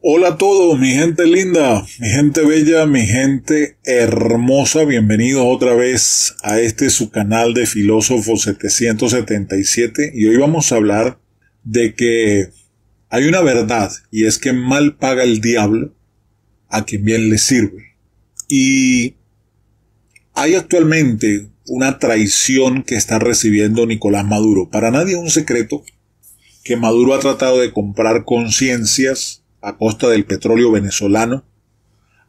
Hola a todos, mi gente linda, mi gente bella, mi gente hermosa, bienvenidos otra vez a este su canal de Filósofo 777 y hoy vamos a hablar de que hay una verdad y es que mal paga el diablo a quien bien le sirve. Y hay actualmente una traición que está recibiendo Nicolás Maduro. Para nadie es un secreto que Maduro ha tratado de comprar conciencias a costa del petróleo venezolano,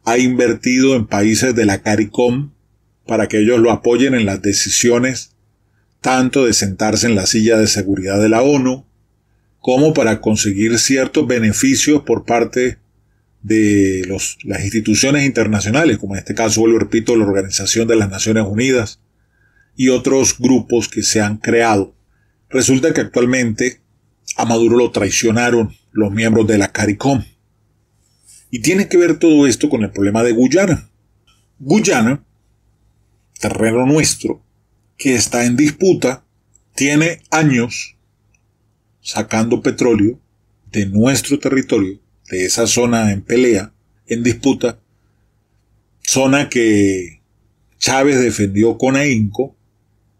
ha invertido en países de la CARICOM para que ellos lo apoyen en las decisiones tanto de sentarse en la silla de seguridad de la ONU como para conseguir ciertos beneficios por parte de las instituciones internacionales, como en este caso, vuelvo repito, la Organización de las Naciones Unidas y otros grupos que se han creado. Resulta que actualmente a Maduro lo traicionaron los miembros de la CARICOM. Y tiene que ver todo esto con el problema de Guyana. Guyana, terreno nuestro, que está en disputa, tiene años sacando petróleo de nuestro territorio, de esa zona en pelea, en disputa, zona que Chávez defendió con ahínco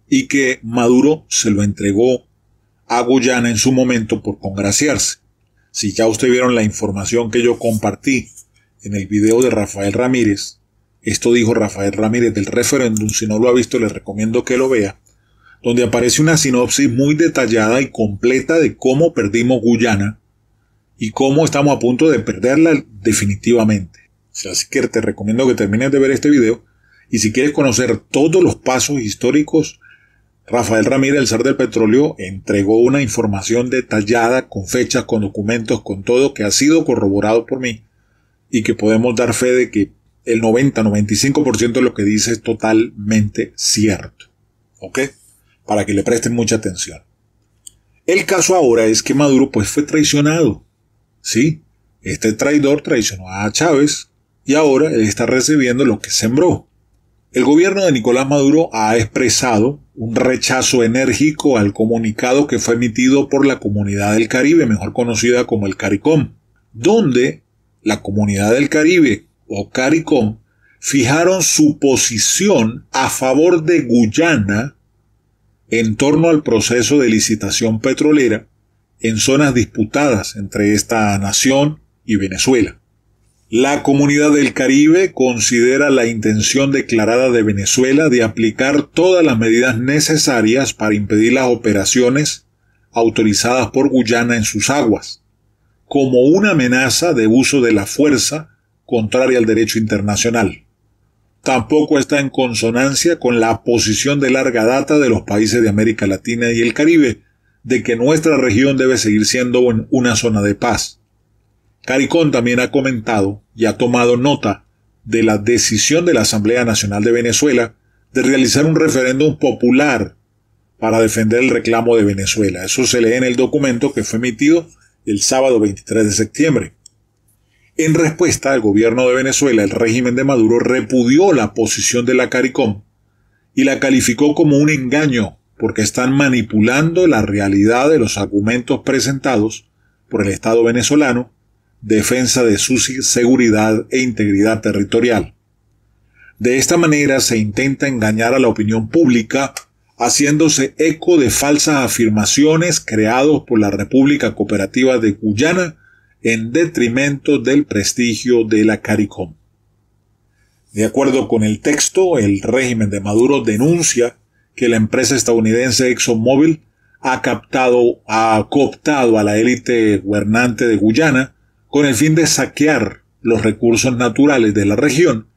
y que Maduro se lo entregó a Guyana en su momento por congraciarse. Si ya ustedes vieron la información que yo compartí en el video de Rafael Ramírez, esto dijo Rafael Ramírez del referéndum, si no lo ha visto le recomiendo que lo vea, donde aparece una sinopsis muy detallada y completa de cómo perdimos Guyana y cómo estamos a punto de perderla definitivamente. Así que te recomiendo que termines de ver este video y si quieres conocer todos los pasos históricos Rafael Ramírez, el ser del petróleo, entregó una información detallada, con fechas, con documentos, con todo, que ha sido corroborado por mí y que podemos dar fe de que el 90-95% de lo que dice es totalmente cierto. ¿Ok? Para que le presten mucha atención. El caso ahora es que Maduro pues fue traicionado. ¿Sí? Este traidor traicionó a Chávez y ahora él está recibiendo lo que sembró. El gobierno de Nicolás Maduro ha expresado un rechazo enérgico al comunicado que fue emitido por la Comunidad del Caribe, mejor conocida como el CARICOM, donde la Comunidad del Caribe o CARICOM fijaron su posición a favor de Guyana en torno al proceso de licitación petrolera en zonas disputadas entre esta nación y Venezuela. La comunidad del Caribe considera la intención declarada de Venezuela de aplicar todas las medidas necesarias para impedir las operaciones autorizadas por Guyana en sus aguas, como una amenaza de uso de la fuerza contraria al derecho internacional. Tampoco está en consonancia con la posición de larga data de los países de América Latina y el Caribe, de que nuestra región debe seguir siendo una zona de paz caricom también ha comentado y ha tomado nota de la decisión de la Asamblea Nacional de Venezuela de realizar un referéndum popular para defender el reclamo de Venezuela. Eso se lee en el documento que fue emitido el sábado 23 de septiembre. En respuesta, el gobierno de Venezuela, el régimen de Maduro, repudió la posición de la CARICOM y la calificó como un engaño porque están manipulando la realidad de los argumentos presentados por el Estado venezolano defensa de su seguridad e integridad territorial. De esta manera se intenta engañar a la opinión pública haciéndose eco de falsas afirmaciones creados por la República Cooperativa de Guyana en detrimento del prestigio de la CARICOM. De acuerdo con el texto, el régimen de Maduro denuncia que la empresa estadounidense ExxonMobil ha captado, ha cooptado a la élite gobernante de Guyana con el fin de saquear los recursos naturales de la región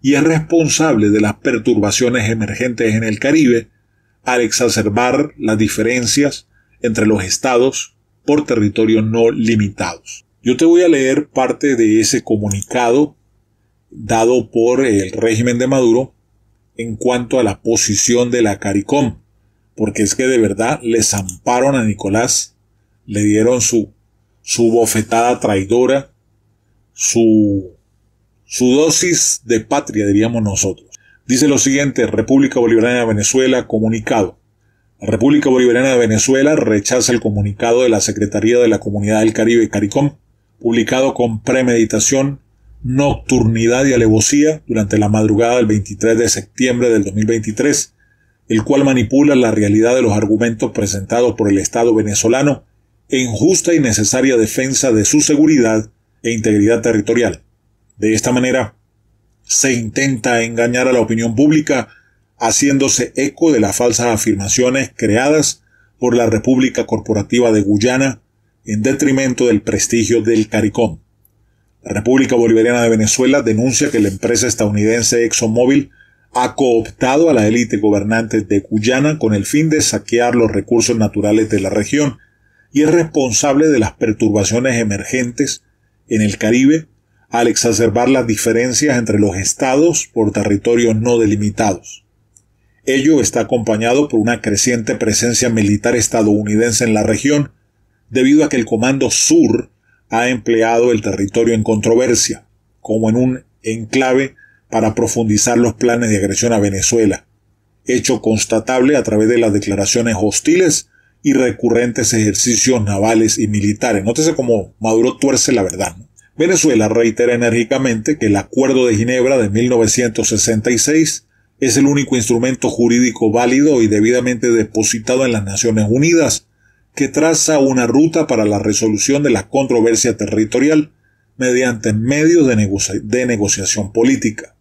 y es responsable de las perturbaciones emergentes en el Caribe al exacerbar las diferencias entre los estados por territorios no limitados. Yo te voy a leer parte de ese comunicado dado por el régimen de Maduro en cuanto a la posición de la CARICOM, porque es que de verdad les zamparon a Nicolás, le dieron su su bofetada traidora, su, su dosis de patria, diríamos nosotros. Dice lo siguiente, República Bolivariana de Venezuela, comunicado. La República Bolivariana de Venezuela rechaza el comunicado de la Secretaría de la Comunidad del Caribe, CARICOM, publicado con premeditación, nocturnidad y alevosía durante la madrugada del 23 de septiembre del 2023, el cual manipula la realidad de los argumentos presentados por el Estado venezolano en justa y necesaria defensa de su seguridad e integridad territorial. De esta manera, se intenta engañar a la opinión pública haciéndose eco de las falsas afirmaciones creadas por la República Corporativa de Guyana en detrimento del prestigio del CARICOM. La República Bolivariana de Venezuela denuncia que la empresa estadounidense ExxonMobil ha cooptado a la élite gobernante de Guyana con el fin de saquear los recursos naturales de la región y es responsable de las perturbaciones emergentes en el Caribe al exacerbar las diferencias entre los estados por territorios no delimitados. Ello está acompañado por una creciente presencia militar estadounidense en la región, debido a que el Comando Sur ha empleado el territorio en controversia, como en un enclave para profundizar los planes de agresión a Venezuela, hecho constatable a través de las declaraciones hostiles y recurrentes ejercicios navales y militares. Nótese cómo Maduro tuerce la verdad. Venezuela reitera enérgicamente que el Acuerdo de Ginebra de 1966 es el único instrumento jurídico válido y debidamente depositado en las Naciones Unidas que traza una ruta para la resolución de la controversia territorial mediante medios de negociación política.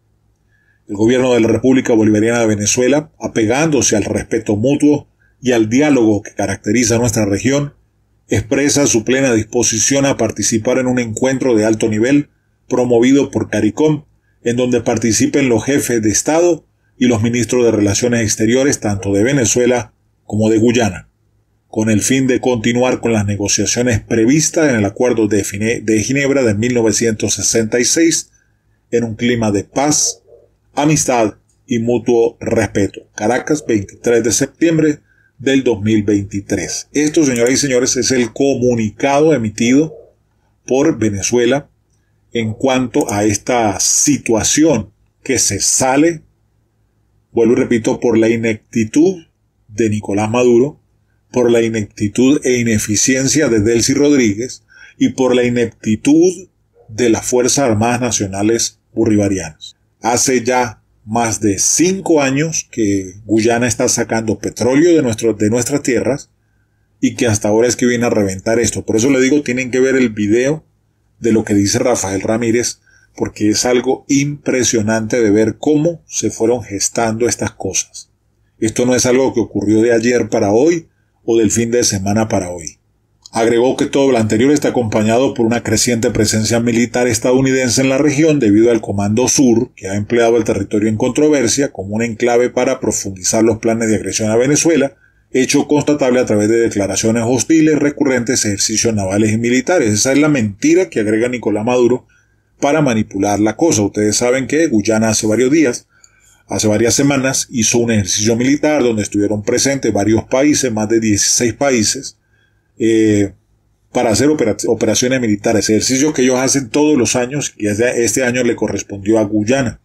El gobierno de la República Bolivariana de Venezuela, apegándose al respeto mutuo, y al diálogo que caracteriza nuestra región, expresa su plena disposición a participar en un encuentro de alto nivel promovido por CARICOM, en donde participen los jefes de Estado y los ministros de Relaciones Exteriores tanto de Venezuela como de Guyana, con el fin de continuar con las negociaciones previstas en el Acuerdo de Ginebra de 1966 en un clima de paz, amistad y mutuo respeto. Caracas, 23 de septiembre del 2023. Esto, señoras y señores, es el comunicado emitido por Venezuela en cuanto a esta situación que se sale, vuelvo y repito, por la ineptitud de Nicolás Maduro, por la ineptitud e ineficiencia de Delcy Rodríguez y por la ineptitud de las Fuerzas Armadas Nacionales Burribarianas. Hace ya más de cinco años que Guyana está sacando petróleo de, de nuestras tierras y que hasta ahora es que viene a reventar esto. Por eso le digo, tienen que ver el video de lo que dice Rafael Ramírez, porque es algo impresionante de ver cómo se fueron gestando estas cosas. Esto no es algo que ocurrió de ayer para hoy o del fin de semana para hoy. Agregó que todo lo anterior está acompañado por una creciente presencia militar estadounidense en la región debido al Comando Sur, que ha empleado el territorio en controversia como un enclave para profundizar los planes de agresión a Venezuela, hecho constatable a través de declaraciones hostiles, recurrentes ejercicios navales y militares. Esa es la mentira que agrega Nicolás Maduro para manipular la cosa. Ustedes saben que Guyana hace varios días, hace varias semanas, hizo un ejercicio militar donde estuvieron presentes varios países, más de 16 países, eh, para hacer operaciones militares, ejercicio que ellos hacen todos los años y este año le correspondió a Guyana.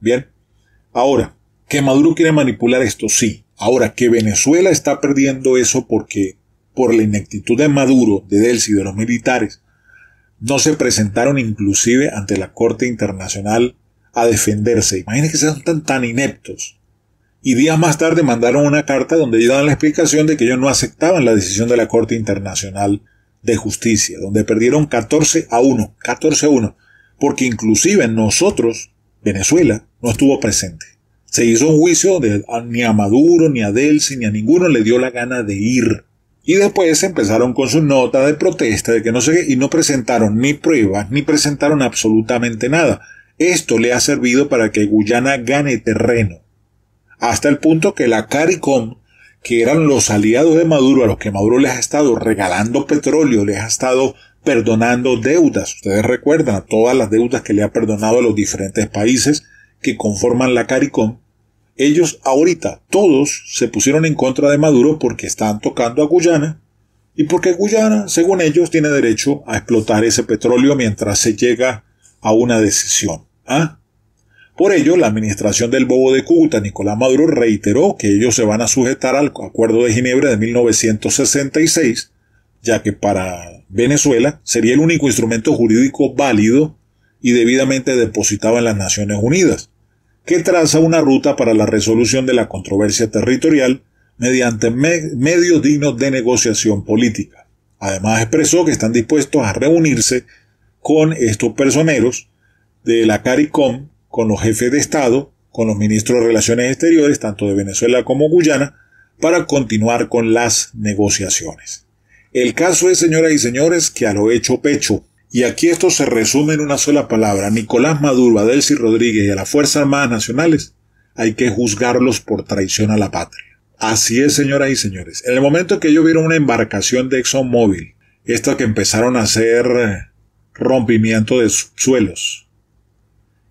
Bien, ahora, que Maduro quiere manipular esto, sí. Ahora, que Venezuela está perdiendo eso porque por la ineptitud de Maduro, de y de los militares, no se presentaron inclusive ante la Corte Internacional a defenderse. Imagínense que sean tan ineptos y días más tarde mandaron una carta donde ellos la explicación de que ellos no aceptaban la decisión de la Corte Internacional de Justicia, donde perdieron 14 a 1, 14 a 1, porque inclusive nosotros, Venezuela, no estuvo presente. Se hizo un juicio de ni a Maduro, ni a Delsi, ni a ninguno le dio la gana de ir. Y después empezaron con su nota de protesta de que no sé y no presentaron ni pruebas, ni presentaron absolutamente nada. Esto le ha servido para que Guyana gane terreno hasta el punto que la CARICOM, que eran los aliados de Maduro, a los que Maduro les ha estado regalando petróleo, les ha estado perdonando deudas. Ustedes recuerdan todas las deudas que le ha perdonado a los diferentes países que conforman la CARICOM. Ellos ahorita todos se pusieron en contra de Maduro porque están tocando a Guyana y porque Guyana, según ellos, tiene derecho a explotar ese petróleo mientras se llega a una decisión. ¿Ah? Por ello, la administración del bobo de Cúcuta, Nicolás Maduro, reiteró que ellos se van a sujetar al Acuerdo de Ginebra de 1966, ya que para Venezuela sería el único instrumento jurídico válido y debidamente depositado en las Naciones Unidas, que traza una ruta para la resolución de la controversia territorial mediante medios dignos de negociación política. Además expresó que están dispuestos a reunirse con estos personeros de la CARICOM con los jefes de Estado, con los ministros de Relaciones Exteriores, tanto de Venezuela como Guyana, para continuar con las negociaciones. El caso es, señoras y señores, que a lo hecho pecho, y aquí esto se resume en una sola palabra, Nicolás Maduro, a Rodríguez y a las Fuerzas Armadas Nacionales, hay que juzgarlos por traición a la patria. Así es, señoras y señores. En el momento que ellos vieron una embarcación de ExxonMobil, esta que empezaron a hacer rompimiento de suelos,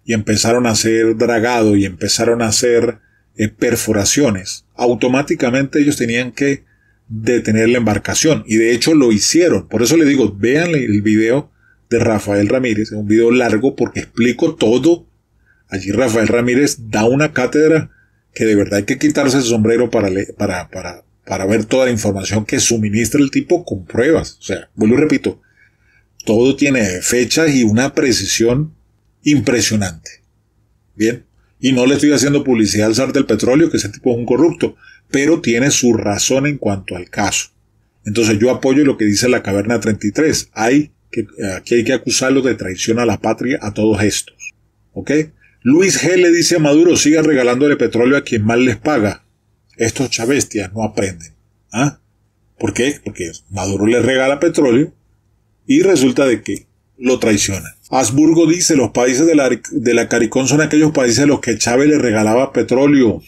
y empezaron a hacer dragado y empezaron a hacer eh, perforaciones, automáticamente ellos tenían que detener la embarcación y de hecho lo hicieron. Por eso le digo, vean el video de Rafael Ramírez, es un video largo porque explico todo. Allí Rafael Ramírez da una cátedra que de verdad hay que quitarse el sombrero para, para, para, para ver toda la información que suministra el tipo con pruebas. O sea, vuelvo y repito, todo tiene fechas y una precisión impresionante. Bien, y no le estoy haciendo publicidad al zar del petróleo, que ese tipo es un corrupto, pero tiene su razón en cuanto al caso. Entonces yo apoyo lo que dice la Caverna 33. Hay que, aquí hay que acusarlo de traición a la patria a todos estos. ¿Ok? Luis G. le dice a Maduro, siga regalándole petróleo a quien mal les paga. Estos chavestias no aprenden. ¿Ah? ¿Por qué? Porque Maduro les regala petróleo y resulta de que lo traicionan. Habsburgo dice, los países de la, de la CARICOM son aquellos países a los que Chávez le regalaba petróleo.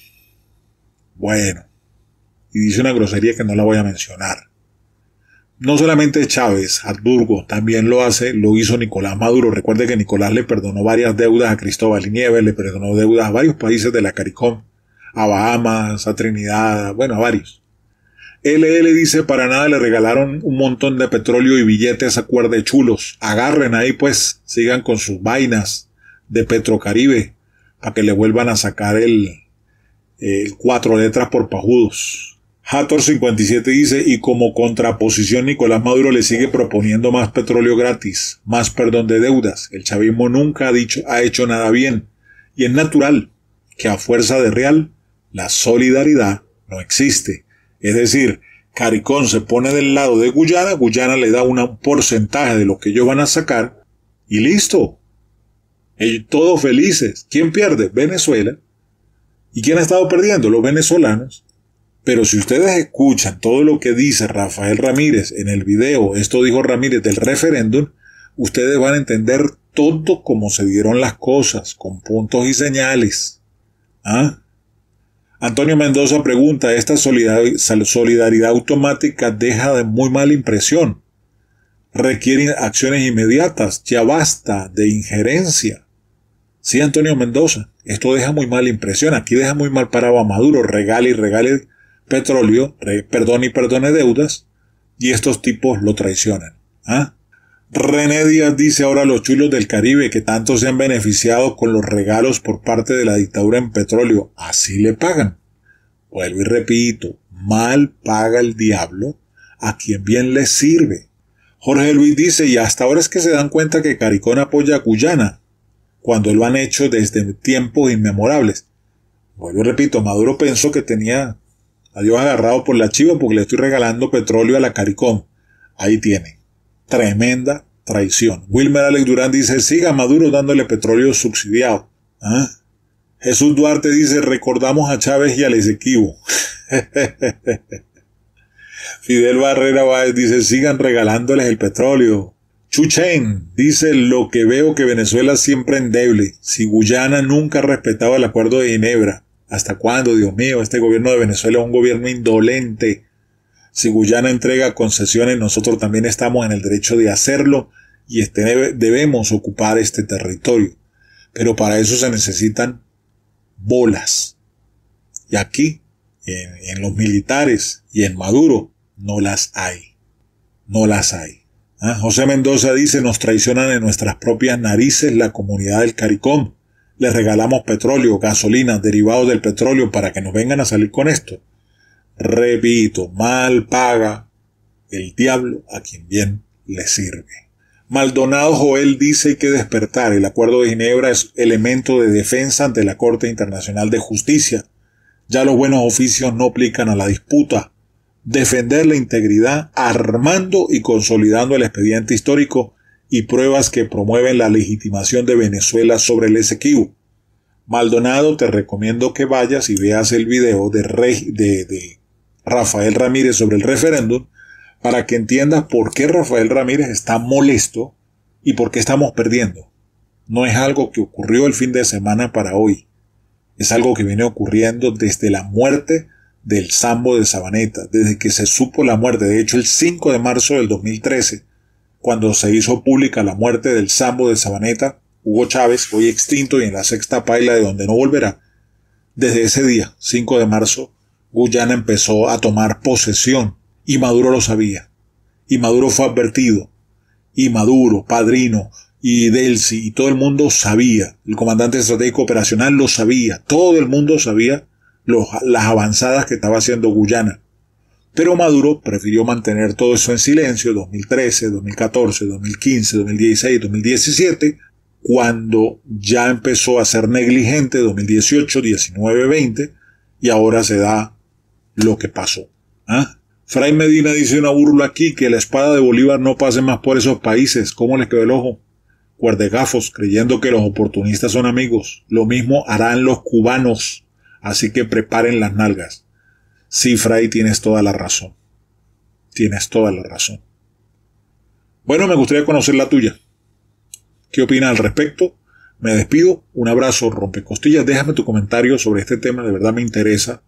Bueno, y dice una grosería que no la voy a mencionar. No solamente Chávez, Habsburgo, también lo hace, lo hizo Nicolás Maduro. Recuerde que Nicolás le perdonó varias deudas a Cristóbal y Nieves, le perdonó deudas a varios países de la Caricón, a Bahamas, a Trinidad, bueno, a varios. LL dice, para nada le regalaron un montón de petróleo y billetes a cuerda chulos. Agarren ahí pues, sigan con sus vainas de Petrocaribe, para que le vuelvan a sacar el, cuatro letras por pajudos. Hator57 dice, y como contraposición Nicolás Maduro le sigue proponiendo más petróleo gratis, más perdón de deudas. El chavismo nunca ha dicho, ha hecho nada bien. Y es natural que a fuerza de real, la solidaridad no existe. Es decir, Caricón se pone del lado de Guyana, Guyana le da un porcentaje de lo que ellos van a sacar y listo. Ellos todos felices. ¿Quién pierde? Venezuela. ¿Y quién ha estado perdiendo? Los venezolanos. Pero si ustedes escuchan todo lo que dice Rafael Ramírez en el video, esto dijo Ramírez del referéndum, ustedes van a entender todo como se dieron las cosas, con puntos y señales. ¿Ah? Antonio Mendoza pregunta, ¿esta solidaridad automática deja de muy mala impresión? requiere acciones inmediatas, ya basta de injerencia. Sí, Antonio Mendoza, esto deja muy mala impresión, aquí deja muy mal parado a Maduro, regale y regale petróleo, perdone y perdone deudas, y estos tipos lo traicionan. ¿Ah? René Díaz dice ahora a los chulos del Caribe que tanto se han beneficiado con los regalos por parte de la dictadura en petróleo. Así le pagan. Vuelvo y repito, mal paga el diablo a quien bien le sirve. Jorge Luis dice, y hasta ahora es que se dan cuenta que Caricón apoya a Cuyana cuando lo han hecho desde tiempos inmemorables. Vuelvo y repito, Maduro pensó que tenía a Dios agarrado por la chiva porque le estoy regalando petróleo a la Caricón. Ahí tienen tremenda traición. Wilmer Alex Durán dice, siga Maduro dándole petróleo subsidiado. ¿ah? Jesús Duarte dice, recordamos a Chávez y al Esequibo. Fidel Barrera Báez dice, sigan regalándoles el petróleo. Chuchen dice, lo que veo que Venezuela siempre endeble, si Guyana nunca respetaba el acuerdo de Ginebra. ¿Hasta cuándo, Dios mío? Este gobierno de Venezuela es un gobierno indolente, si Guyana entrega concesiones, nosotros también estamos en el derecho de hacerlo y este, debemos ocupar este territorio. Pero para eso se necesitan bolas. Y aquí, en, los militares y en Maduro, no las hay. No las hay. ¿Ah? José Mendoza dice, nos traicionan en nuestras propias narices la comunidad del CARICOM. Les regalamos petróleo, gasolina, derivados del petróleo para que nos vengan a salir con esto. Repito, mal paga el diablo a quien bien le sirve. Maldonado Joel dice que despertar el Acuerdo de Ginebra es elemento de defensa ante la Corte Internacional de Justicia. Ya los buenos oficios no aplican a la disputa. Defender la integridad armando y consolidando el expediente histórico y pruebas que promueven la legitimación de Venezuela sobre el Esequibo. Maldonado, te recomiendo que vayas y veas el video de, de, de Rafael Ramírez sobre el referéndum para que entiendas por qué Rafael Ramírez está molesto y por qué estamos perdiendo. No es algo que ocurrió el fin de semana para hoy. Es algo que viene ocurriendo desde la muerte del Sambo de Sabaneta, desde que se supo la muerte, de hecho el 5 de marzo del 2013, cuando se hizo pública la muerte del Sambo de Sabaneta, Hugo Chávez, hoy extinto y en la sexta paila de donde no volverá, desde ese día, 5 de marzo Guyana empezó a tomar posesión y Maduro lo sabía. Y Maduro fue advertido. Y Maduro, Padrino y Delcy y todo el mundo sabía. El comandante estratégico operacional lo sabía. Todo el mundo sabía las avanzadas que estaba haciendo Guyana. Pero Maduro prefirió mantener todo eso en silencio 2013, 2014, 2015, 2016, 2017, cuando ya empezó a ser negligente 2018, 19, 20 y ahora se da lo que pasó. ¿Ah? Fray Medina dice una burla aquí que la espada de Bolívar no pase más por esos países. ¿Cómo les quedó el ojo? Guardegafos, creyendo que los oportunistas son amigos. Lo mismo harán los cubanos. Así que preparen las nalgas. Sí, Fray, tienes toda la razón. Tienes toda la razón. Bueno, me gustaría conocer la tuya. ¿Qué opinas al respecto? Me despido. Un abrazo, rompecostillas. Déjame tu comentario sobre este tema. De verdad me interesa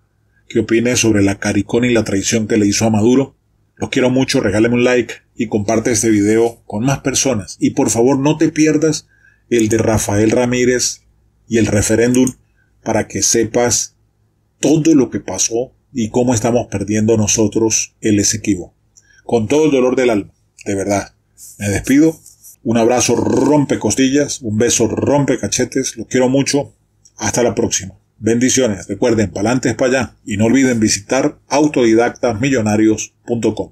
¿Qué opine sobre la caricón y la traición que le hizo a Maduro. Los quiero mucho, regálame un like y comparte este video con más personas. Y por favor no te pierdas el de Rafael Ramírez y el referéndum para que sepas todo lo que pasó y cómo estamos perdiendo nosotros el Esequibo. Con todo el dolor del alma, de verdad. Me despido. Un abrazo rompe costillas, un beso rompe cachetes. Los quiero mucho. Hasta la próxima. Bendiciones, recuerden, palantes para allá y no olviden visitar autodidactasmillonarios.com.